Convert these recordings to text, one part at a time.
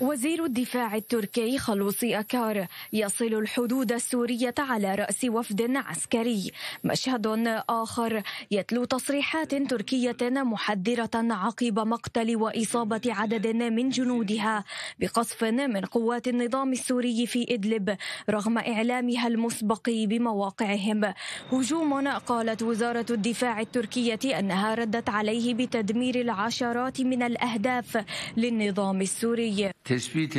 وزير الدفاع التركي خلوصي أكار يصل الحدود السورية على رأس وفد عسكري مشهد آخر يتلو تصريحات تركية محذرة عقب مقتل وإصابة عدد من جنودها بقصف من قوات النظام السوري في إدلب رغم إعلامها المسبق بمواقعهم هجوم قالت وزارة الدفاع التركية أنها ردت عليه بتدمير العشرات من الأهداف للنظام السوري تثبيت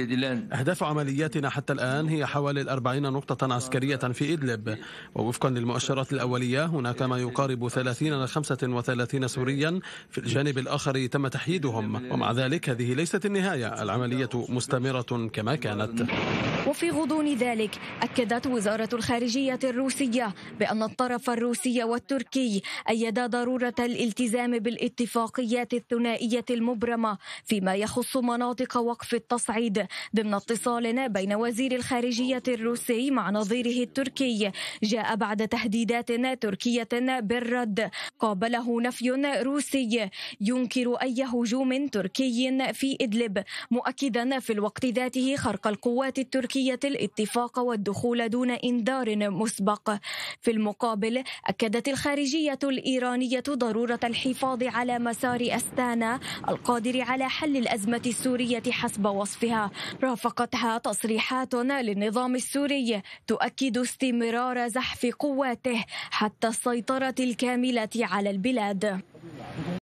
أهداف عملياتنا حتى الآن هي حوالي الأربعين نقطة عسكرية في إدلب ووفقا للمؤشرات الأولية هناك ما يقارب 30 إلى 35 سوريا في الجانب الآخر تم تحييدهم ومع ذلك هذه ليست النهاية العملية مستمرة كما كانت وفي غضون ذلك أكدت وزارة الخارجية الروسية بأن الطرف الروسي والتركي أيدا ضرورة الالتزام بالاتفاقيات الثنائية المبرمة فيما يخص مناطق وقف التصفيق التصعيد ضمن اتصال بين وزير الخارجية الروسي مع نظيره التركي جاء بعد تهديدات تركية بالرد قابله نفي روسي ينكر أي هجوم تركي في إدلب مؤكدا في الوقت ذاته خرق القوات التركية الاتفاق والدخول دون إنذار مسبق في المقابل أكدت الخارجية الإيرانية ضرورة الحفاظ على مسار أستانا القادر على حل الأزمة السورية حسب وصفها رافقتها تصريحات للنظام السوري تؤكد استمرار زحف قواته حتى السيطره الكامله على البلاد